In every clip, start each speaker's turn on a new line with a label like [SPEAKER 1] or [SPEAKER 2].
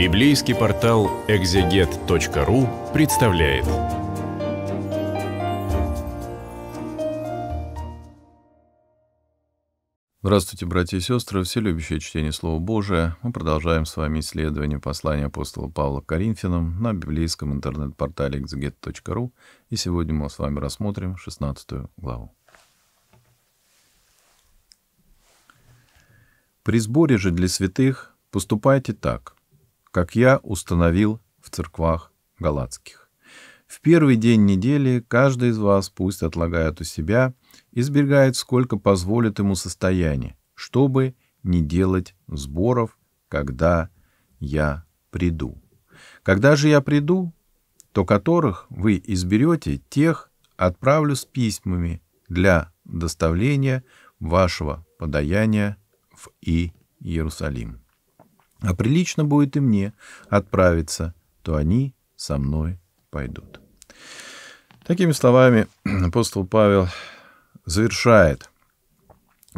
[SPEAKER 1] Библейский портал экзегет.ру представляет. Здравствуйте, братья и сестры, все любящие чтение Слова Божия. Мы продолжаем с вами исследование послания апостола Павла к Коринфянам на библейском интернет-портале экзегет.ру. И сегодня мы с вами рассмотрим 16 главу. При сборе же для святых поступайте так — как я установил в церквах галатских. В первый день недели каждый из вас пусть отлагает у себя, избегает сколько позволит ему состояние, чтобы не делать сборов, когда я приду. Когда же я приду, то которых вы изберете, тех отправлю с письмами для доставления вашего подаяния в Иерусалим а прилично будет и мне отправиться, то они со мной пойдут. Такими словами апостол Павел завершает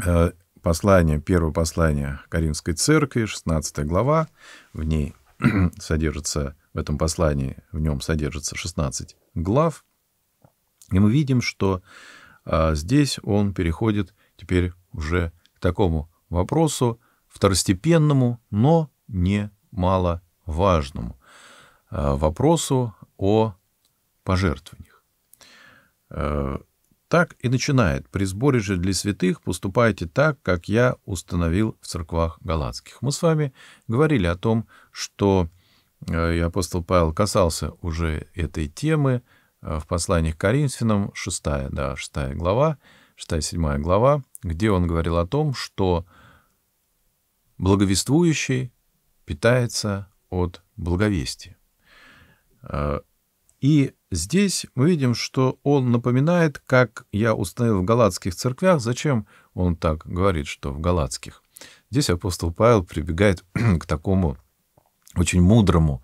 [SPEAKER 1] э, послание, первое послание Каримской церкви, 16 глава, в ней содержится, в этом послании, в нем содержится 16 глав, и мы видим, что э, здесь он переходит теперь уже к такому вопросу, второстепенному, но немаловажному э, вопросу о пожертвованиях. Э, так и начинает. «При сборе же для святых поступайте так, как я установил в церквах галатских». Мы с вами говорили о том, что э, и апостол Павел касался уже этой темы в посланиях к Коринфянам, 6, да, 6 глава, 6-7 глава, где он говорил о том, что благовествующий питается от благовестия. Э, и здесь мы видим, что он напоминает, как я установил в галатских церквях, зачем он так говорит, что в галатских. Здесь апостол Павел прибегает к такому очень мудрому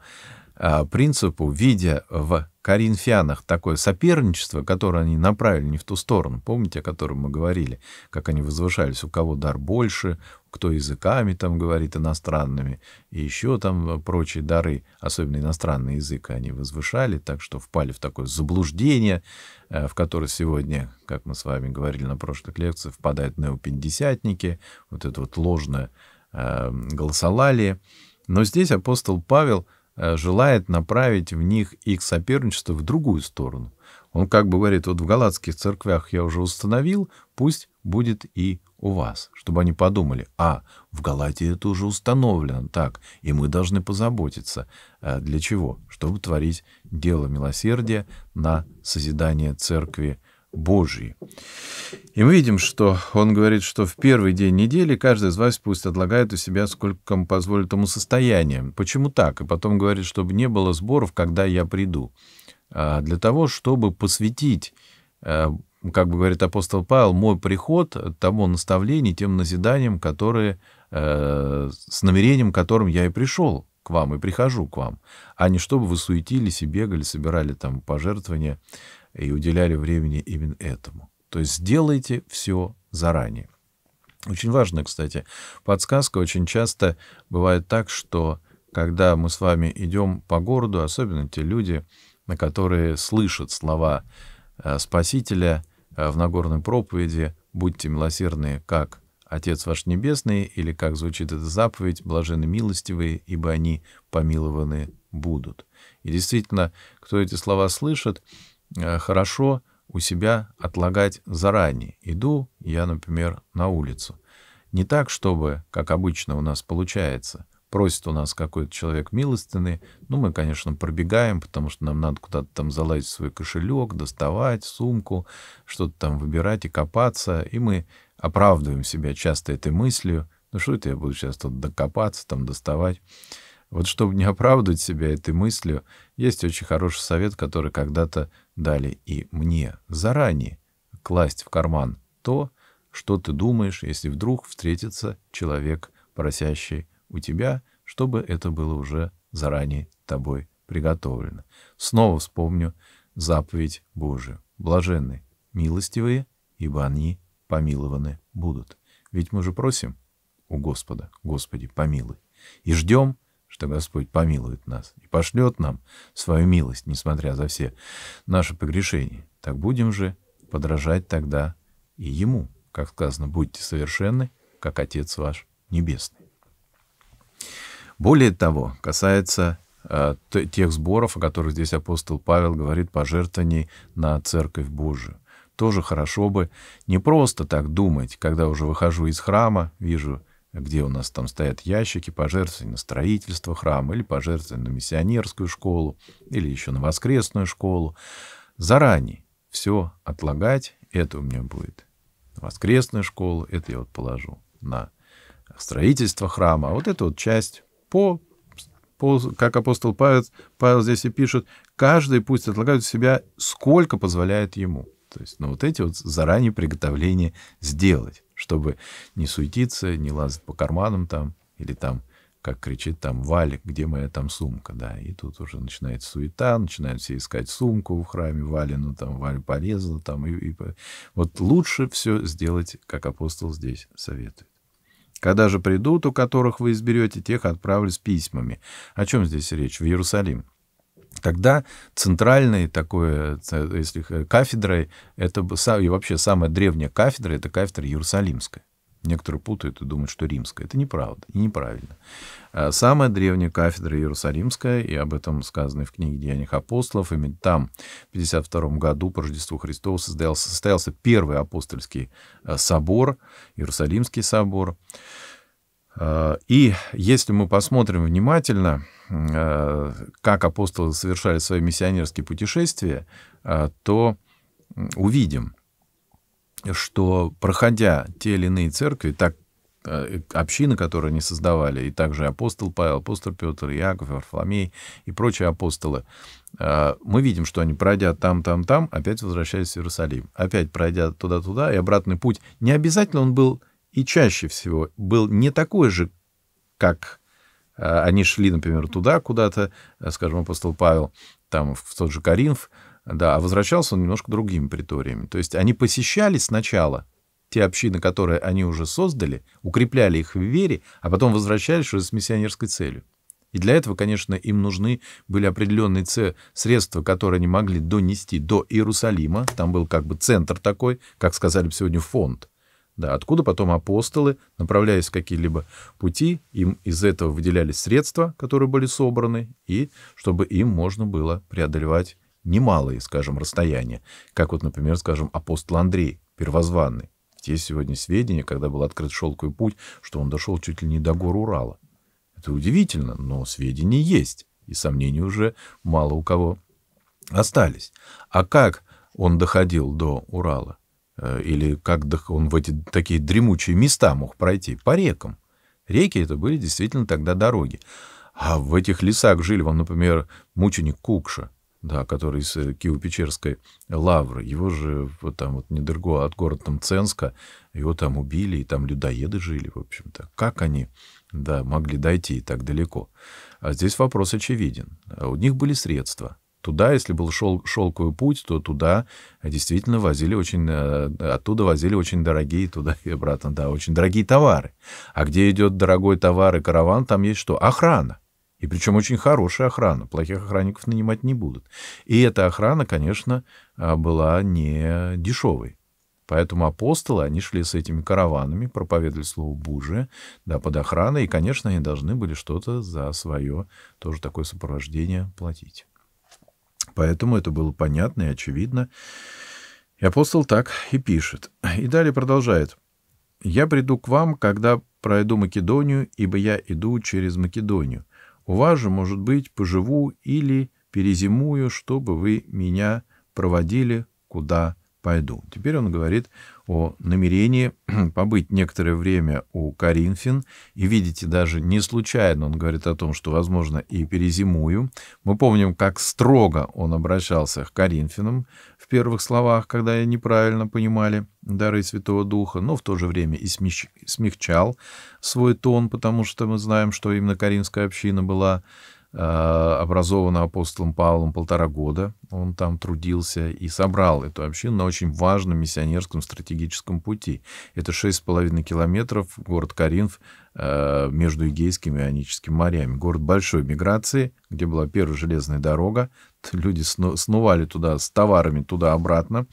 [SPEAKER 1] Э, принципу, видя в коринфянах такое соперничество, которое они направили не в ту сторону, помните, о котором мы говорили, как они возвышались, у кого дар больше, кто языками там говорит иностранными, и еще там э, прочие дары, особенно иностранный язык, они возвышали, так что впали в такое заблуждение, э, в которое сегодня, как мы с вами говорили на прошлых лекциях, впадают неопендесятники, вот это вот ложное голосолалие. Но здесь апостол Павел — Э, желает направить в них их соперничество в другую сторону. Он как бы говорит, вот в галатских церквях я уже установил, пусть будет и у вас, чтобы они подумали, а, в Галатии это уже установлено, так, и мы должны позаботиться. Э, для чего? Чтобы творить дело милосердия на созидание церкви Божьи. И мы видим, что он говорит, что в первый день недели каждый из вас пусть отлагает у себя, сколько ему позволит ему состояние. Почему так? И потом говорит, чтобы не было сборов, когда я приду. А, для того, чтобы посвятить а, как бы говорит апостол Павел, мой приход тому наставлению, тем назиданиям, которые, э, с намерением, которым я и пришел к вам и прихожу к вам, а не чтобы вы суетились и бегали, собирали там пожертвования и уделяли времени именно этому. То есть сделайте все заранее. Очень важно, кстати, подсказка. Очень часто бывает так, что когда мы с вами идем по городу, особенно те люди, на которые слышат слова э, Спасителя э, в Нагорной проповеди «Будьте милосердны, как Отец ваш Небесный» или как звучит эта заповедь «Блажены милостивые, ибо они помилованы будут». И действительно, кто эти слова слышит, Э, хорошо у себя отлагать заранее. Иду я, например, на улицу. Не так, чтобы, как обычно у нас получается, просит у нас какой-то человек милостыны, ну, мы, конечно, пробегаем, потому что нам надо куда-то там залазить в свой кошелек, доставать сумку, что-то там выбирать и копаться, и мы оправдываем себя часто этой мыслью, ну, что это я буду сейчас тут докопаться, там, доставать. Вот чтобы не оправдывать себя этой мыслью, есть очень хороший совет, который когда-то дали и мне заранее класть в карман то, что ты думаешь, если вдруг встретится человек, просящий у тебя, чтобы это было уже заранее тобой приготовлено. Снова вспомню заповедь Божию. Блаженны милостивые, ибо они помилованы будут. Ведь мы же просим у Господа, Господи, помилуй, и ждем, что Господь помилует нас и пошлет нам свою милость, несмотря за все наши погрешения, так будем же подражать тогда и Ему, как сказано, будьте совершенны, как Отец ваш Небесный. Более того, касается э, тех сборов, о которых здесь апостол Павел говорит, пожертвований на Церковь Божию. Тоже хорошо бы не просто так думать, когда уже выхожу из храма, вижу где у нас там стоят ящики пожертвований на строительство храма или пожертвований на миссионерскую школу или еще на воскресную школу. Заранее все отлагать, это у меня будет воскресную школу это я вот положу на строительство храма, а вот эта вот часть по, по как апостол Павел, Павел здесь и пишет, каждый пусть отлагает себя, сколько позволяет ему. То есть, ну, вот эти вот заранее приготовления сделать чтобы не суетиться, не лазать по карманам там, или там, как кричит там, Валик, где моя там сумка, да, и тут уже начинается суета, начинают все искать сумку в храме Валину, там, Валю порезала, там, и, и вот лучше все сделать, как апостол здесь советует. Когда же придут, у которых вы изберете, тех отправлю с письмами. О чем здесь речь? В Иерусалим. Тогда центральной такой, э, если кафедрой, это и вообще самая древняя кафедра, это кафедра Иерусалимская. Некоторые путают и думают, что римская. Это неправда неправильно. А самая древняя кафедра Иерусалимская, и об этом сказано в книге «Деяниях апостолов», именно там, в 52 году по Рождеству Христову, состоялся, состоялся первый апостольский э, собор, Иерусалимский собор. Э, и если мы посмотрим внимательно, э, как апостолы совершали свои миссионерские путешествия, э, то увидим, что проходя те или иные церкви, так общины, которые они создавали, и также апостол Павел, апостол Петр, Иаков, Варфоломей и прочие апостолы, мы видим, что они, пройдя там, там, там, опять возвращались в Иерусалим. Опять пройдя туда-туда и обратный путь. Не обязательно он был и чаще всего был не такой же, как э, они шли, например, туда куда-то, э, скажем, апостол Павел, там в тот же Каринф, да, а возвращался он немножко другими приториями. То есть они посещали сначала те общины, которые они уже создали, укрепляли их в вере, а потом возвращались уже с миссионерской целью. И для этого, конечно, им нужны были определенные средства, которые они могли донести до Иерусалима. Там был как бы центр такой, как сказали бы сегодня, фонд. Да, откуда потом апостолы, направляясь в какие-либо пути, им из этого выделялись средства, которые были собраны, и чтобы им можно было преодолевать немалые, скажем, расстояния, как вот, например, скажем, апостол Андрей, первозванный. Есть сегодня сведения, когда был открыт шелковый путь, что он дошел чуть ли не до гор Урала. Это удивительно, но сведения есть, и сомнений уже мало у кого остались. А как он доходил до Урала? Э, или как он в эти такие дремучие места мог пройти? По рекам. Реки это были действительно тогда дороги. А в этих лесах жили, вон, например, мученик Кукша, да, который из э, Киево-Печерской лавры. Его же вот там вот недалеко от города там Ценска, его там убили, и там людоеды жили, в общем-то. Как они, да, могли дойти так далеко? А здесь вопрос очевиден. А у них были средства. Туда, если был шел, шелковый путь, то туда а, действительно возили очень, э, оттуда возили очень дорогие туда и обратно, да, очень дорогие товары. А где идет дорогой товар и караван, там есть что? Охрана. И причем очень хорошая охрана. Плохих охранников нанимать не будут. И эта охрана, конечно, а, была не дешевой. Поэтому апостолы, они шли с этими караванами, проповедовали слово Божие, да, под охраной, и, конечно, они должны были что-то за свое тоже такое сопровождение платить. Поэтому это было понятно и очевидно. И апостол так и пишет. И далее продолжает. «Я приду к вам, когда пройду Македонию, ибо я иду через Македонию. У вас же, может быть, поживу или перезимую, чтобы вы меня проводили куда пойду. Теперь он говорит о намерении побыть некоторое время у Коринфин. И видите, даже не случайно он говорит о том, что, возможно, и перезимую. Мы помним, как строго он обращался к Коринфинам в первых словах, когда неправильно понимали дары Святого Духа, но в то же время и смягчал свой тон, потому что мы знаем, что именно Каринская община была Э, образована апостолом Павлом полтора года. Он там трудился и собрал эту общину на очень важном миссионерском стратегическом пути. Это 6,5 километров, город Каринф, э, между Эгейским и Аническим морями. Город большой миграции, где была первая железная дорога. Люди снували туда с товарами туда-обратно.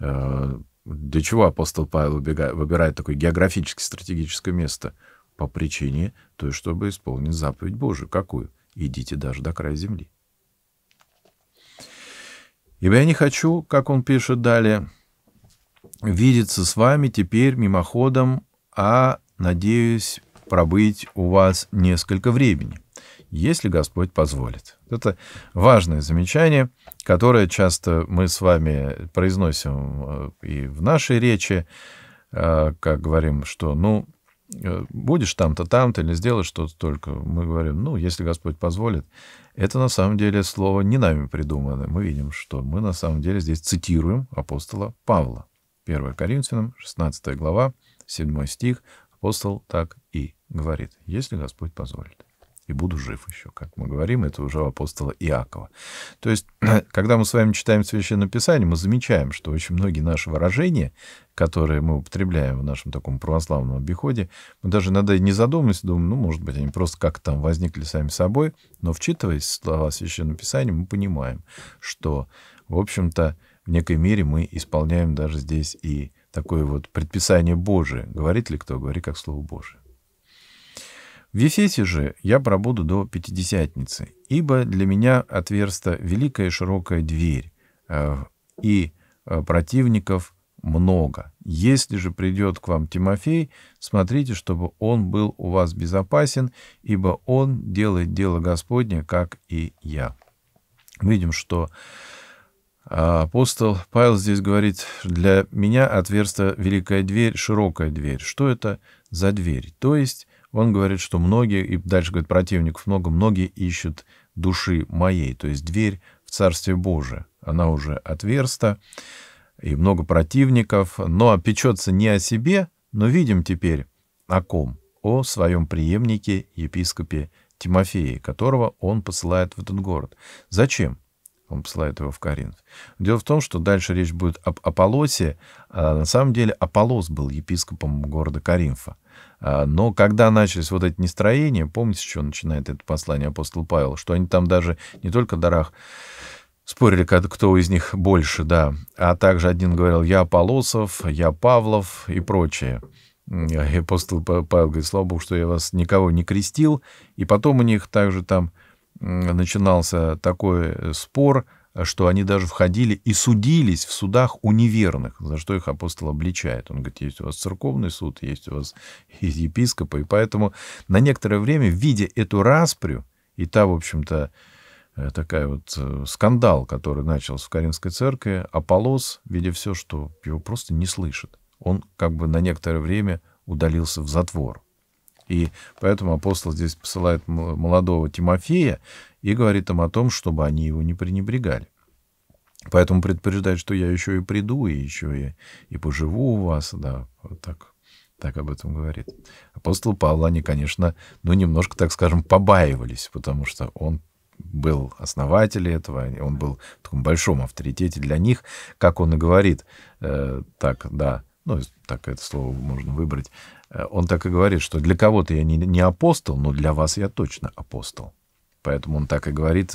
[SPEAKER 1] Э, для чего апостол Павел выбирает такое географически стратегическое место? По причине той, чтобы исполнить заповедь Божию. Какую? идите даже до края земли. Ибо я не хочу, как он пишет далее, видеться с вами теперь мимоходом, а надеюсь пробыть у вас несколько времени, если Господь позволит. Это важное замечание, которое часто мы с вами произносим э, и в нашей речи, э, как говорим, что, ну, Э, будешь там-то, там-то, или сделаешь что-то только. Мы говорим, ну, если Господь позволит. Это на самом деле слово не нами придумано. Мы видим, что мы на самом деле здесь цитируем апостола Павла. 1 Коринфянам, 16 глава, 7 стих. Апостол так и говорит, если Господь позволит и буду жив еще, как мы говорим, это уже у апостола Иакова. То есть, когда мы с вами читаем Священное Писание, мы замечаем, что очень многие наши выражения, которые мы употребляем в нашем таком православном обиходе, мы даже иногда не задумываемся, думаем, ну, может быть, они просто как-то там возникли сами собой, но вчитываясь в слова Священного Писания, мы понимаем, что, в общем-то, в некой мере мы исполняем даже здесь и такое вот предписание Божие. Говорит ли кто? Говори как Слово Божие. В Ефесе же я пробуду до Пятидесятницы, ибо для меня отверста великая широкая дверь, э, и э, противников много. Если же придет к вам Тимофей, смотрите, чтобы он был у вас безопасен, ибо он делает дело Господне, как и я. Видим, что э, апостол Павел здесь говорит, для меня отверстие великая дверь, широкая дверь. Что это за дверь? То есть он говорит, что многие, и дальше говорит противников много, многие ищут души моей, то есть дверь в Царствие Божие. Она уже отверста, и много противников, но печется не о себе, но видим теперь о ком? О своем преемнике, епископе Тимофее, которого он посылает в этот город. Зачем? Он посылает его в Коринф. Дело в том, что дальше речь будет об Аполосе. А на самом деле Аполос был епископом города Коринфа. А, но когда начались вот эти нестроения, помните, с чего начинает это послание апостол Павел, что они там даже не только в дарах спорили, кто из них больше, да, а также один говорил «я Полосов», «я Павлов» и прочее. И апостол Павел говорит, слава богу, что я вас никого не крестил. И потом у них также там начинался такой э, спор – что они даже входили и судились в судах у неверных, за что их апостол обличает. Он говорит, есть у вас церковный суд, есть у вас епископы, и поэтому на некоторое время, видя эту распрю, и та, в общем-то, э, такая вот э, скандал, который начался в Каринской церкви, Аполос, видя все, что его просто не слышит, он как бы на некоторое время удалился в затвор. И поэтому апостол здесь посылает молодого Тимофея, и говорит им о том, чтобы они его не пренебрегали. Поэтому предупреждает, что я еще и приду, и еще и, и поживу у вас, да, вот так, так об этом говорит. Апостол Павла, они, конечно, ну, немножко, так скажем, побаивались, потому что он был основателем этого, он был в таком большом авторитете для них, как он и говорит, э, так, да, ну, так это слово можно выбрать, э, он так и говорит, что для кого-то я не, не апостол, но для вас я точно апостол. Поэтому он так и говорит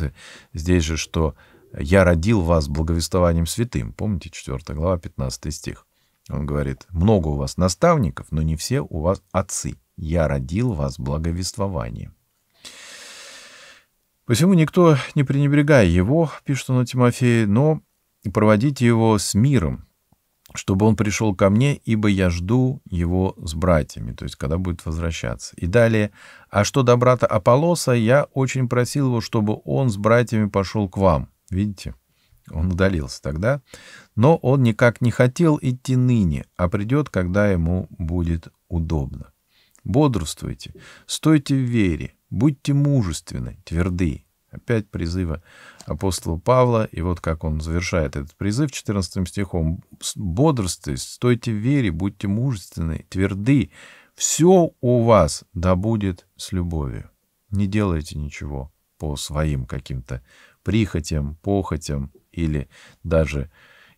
[SPEAKER 1] здесь же, что «Я родил вас благовествованием святым». Помните, 4 глава, 15 стих. Он говорит, «Много у вас наставников, но не все у вас отцы. Я родил вас благовествованием». Посему никто не пренебрегая его, пишет он о Тимофее, но проводите его с миром, чтобы он пришел ко мне, ибо я жду его с братьями, то есть когда будет возвращаться. И далее, а что до брата Аполлоса, я очень просил его, чтобы он с братьями пошел к вам. Видите? Он удалился тогда, но он никак не хотел идти ныне, а придет, когда ему будет удобно. Бодрствуйте, стойте в вере, будьте мужественны, тверды, Опять призывы апостола Павла, и вот как он завершает этот призыв 14 стихом. бодрствуй стойте в вере, будьте мужественны, тверды, все у вас да будет с любовью. Не делайте ничего по своим каким-то прихотям, похотям или даже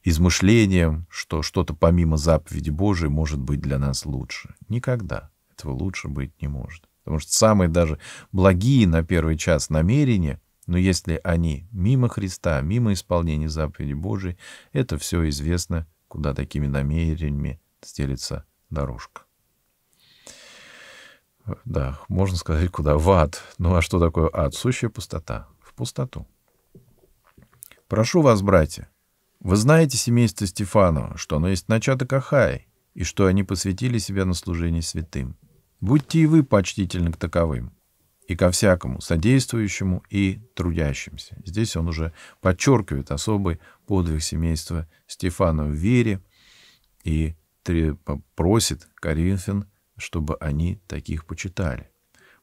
[SPEAKER 1] измышлениям, что что-то помимо заповеди Божией может быть для нас лучше. Никогда этого лучше быть не может. Потому что самые даже благие на первый час намерения но если они мимо Христа, мимо исполнения заповеди Божией, это все известно, куда такими намерениями стелится дорожка. Да, можно сказать, куда? В ад. Ну а что такое ад? Сущая пустота. В пустоту. Прошу вас, братья, вы знаете семейство Стефанова, что оно есть начаток Ахаи, и что они посвятили себя на служение святым. Будьте и вы почтительны к таковым и ко всякому содействующему и трудящимся. Здесь он уже подчеркивает особый подвиг семейства Стефана в вере и просит Коринфян, чтобы они таких почитали.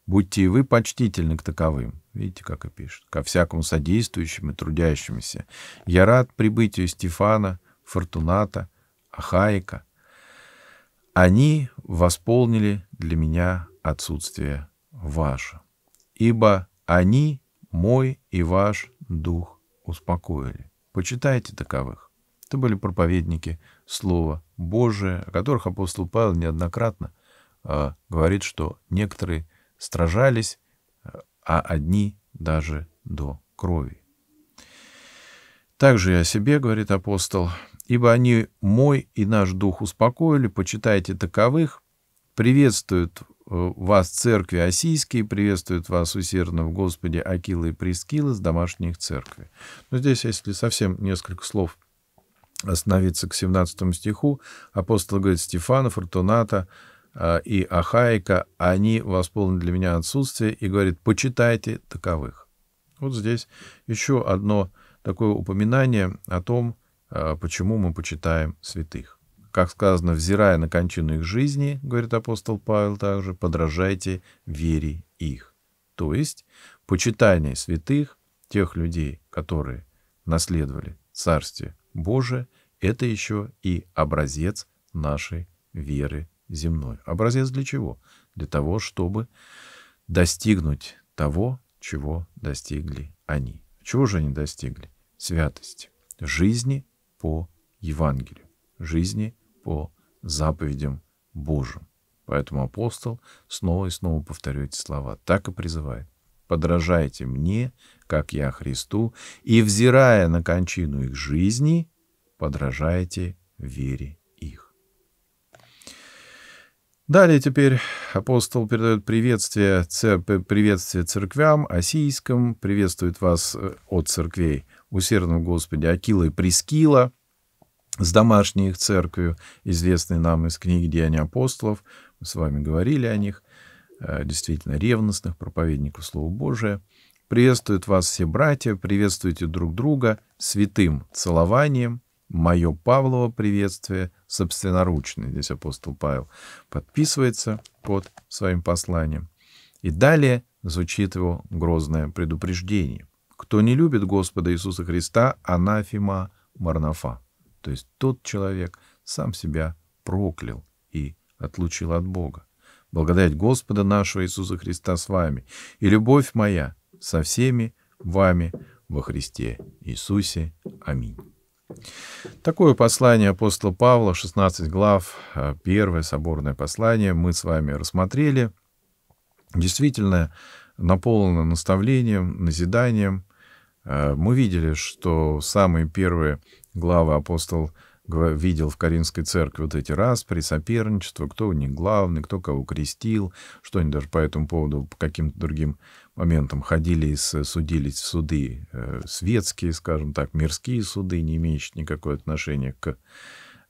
[SPEAKER 1] «Будьте и вы почтительны к таковым». Видите, как и пишет. «Ко всякому содействующим и трудящимся. Я рад прибытию Стефана, Фортуната, Ахаика. Они восполнили для меня отсутствие ваше» ибо они мой и ваш дух успокоили. Почитайте таковых. Это были проповедники Слова Божия, о которых апостол Павел неоднократно э, говорит, что некоторые стражались, а, а одни даже до крови. Также и о себе, говорит апостол, ибо они мой и наш дух успокоили, почитайте таковых, приветствуют Э, вас церкви осийские, приветствуют вас усердно в Господе Акила и Прескила с домашних церкви. Но ну, здесь, если совсем несколько слов остановиться к 17 стиху, апостол говорит Стефана, Фортуната э, и Ахайка, они восполнили для меня отсутствие, и говорит, почитайте таковых. Вот здесь еще одно такое упоминание о том, э, почему мы почитаем святых как сказано, взирая на кончину их жизни, говорит апостол Павел также, подражайте вере их. То есть почитание святых, тех людей, которые наследовали Царствие Божие, это еще и образец нашей веры земной. Образец для чего? Для того, чтобы достигнуть того, чего достигли они. Чего же они достигли? Святости. Жизни по Евангелию. Жизни по заповедям Божьим. Поэтому апостол снова и снова повторяет слова, так и призывает. «Подражайте мне, как я Христу, и, взирая на кончину их жизни, подражайте вере их». Далее теперь апостол передает приветствие, приветствие церквям, осийском, приветствует вас э, от церквей усердного Господи Акила и Прескила – с домашней их церковью, известной нам из книги «Деяния апостолов». Мы с вами говорили о них, э, действительно ревностных проповедников Слова Божия. Приветствуют вас все братья, приветствуйте друг друга святым целованием, мое Павлово приветствие собственноручное, Здесь апостол Павел подписывается под своим посланием. И далее звучит его грозное предупреждение. Кто не любит Господа Иисуса Христа, анафима марнафа. То есть тот человек сам себя проклял и отлучил от Бога. Благодать Господа нашего Иисуса Христа с вами и любовь моя со всеми вами во Христе Иисусе. Аминь. Такое послание апостола Павла, 16 глав, э, первое соборное послание мы с вами рассмотрели. Действительно, наполнено наставлением, назиданием. Э, мы видели, что самые первые Глава апостол видел в Каринской церкви вот эти распри, соперничество, кто у них главный, кто кого крестил, что они даже по этому поводу, по каким-то другим моментам ходили и судились в суды э, светские, скажем так, мирские суды, не имеющие никакого отношения к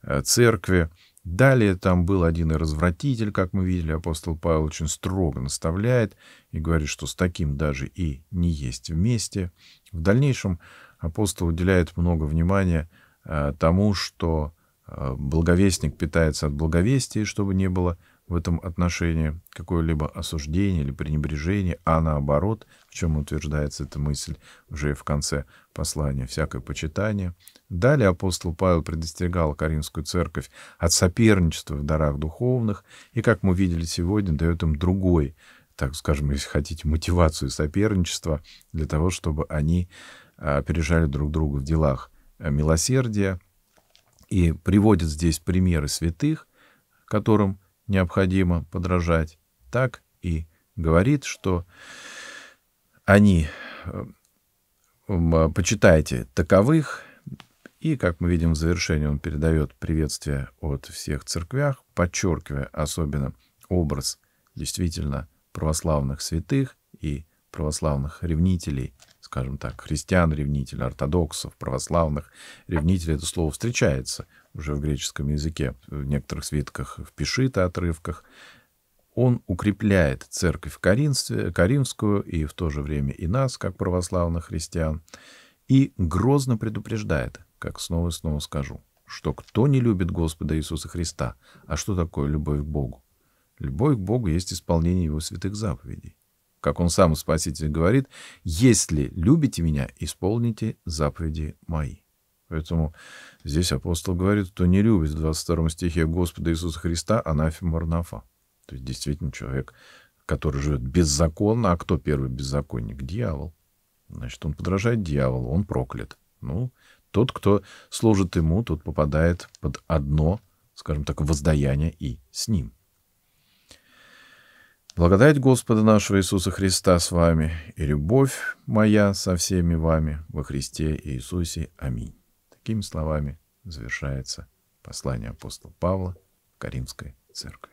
[SPEAKER 1] э, церкви. Далее там был один и развратитель, как мы видели, апостол Павел очень строго наставляет и говорит, что с таким даже и не есть вместе. В дальнейшем апостол уделяет много внимания э, тому, что э, благовестник питается от благовестия, чтобы не было в этом отношении какое-либо осуждение или пренебрежение, а наоборот, в чем утверждается эта мысль уже в конце послания, всякое почитание. Далее апостол Павел предостерегал Каринскую церковь от соперничества в дарах духовных, и, как мы видели сегодня, дает им другой, так скажем, если хотите, мотивацию соперничества для того, чтобы они Э, опережали друг друга в делах э, милосердия. И приводят здесь примеры святых, которым необходимо подражать. Так и говорит, что они э, почитайте таковых, и, как мы видим в завершении, он передает приветствие от всех церквях, подчеркивая особенно образ действительно православных святых и православных ревнителей – скажем так, христиан ревнитель, ортодоксов, православных ревнителей это слово встречается уже в греческом языке, в некоторых свитках, в пишита отрывках. Он укрепляет церковь Каримскую и в то же время и нас, как православных христиан, и грозно предупреждает, как снова и снова скажу, что кто не любит Господа Иисуса Христа, а что такое любовь к Богу? Любовь к Богу есть исполнение Его святых заповедей как он сам Спаситель говорит, «Если любите меня, исполните заповеди мои». Поэтому здесь апостол говорит, кто не любит в 22 стихе Господа Иисуса Христа, анафема То есть действительно человек, который живет беззаконно, а кто первый беззаконник? Дьявол. Значит, он подражает дьяволу, он проклят. Ну, тот, кто служит ему, тот попадает под одно, скажем так, воздаяние и с ним. Благодать Господа нашего Иисуса Христа с вами и любовь моя со всеми вами во Христе Иисусе. Аминь. Такими словами завершается послание апостола Павла в Каримской церкви.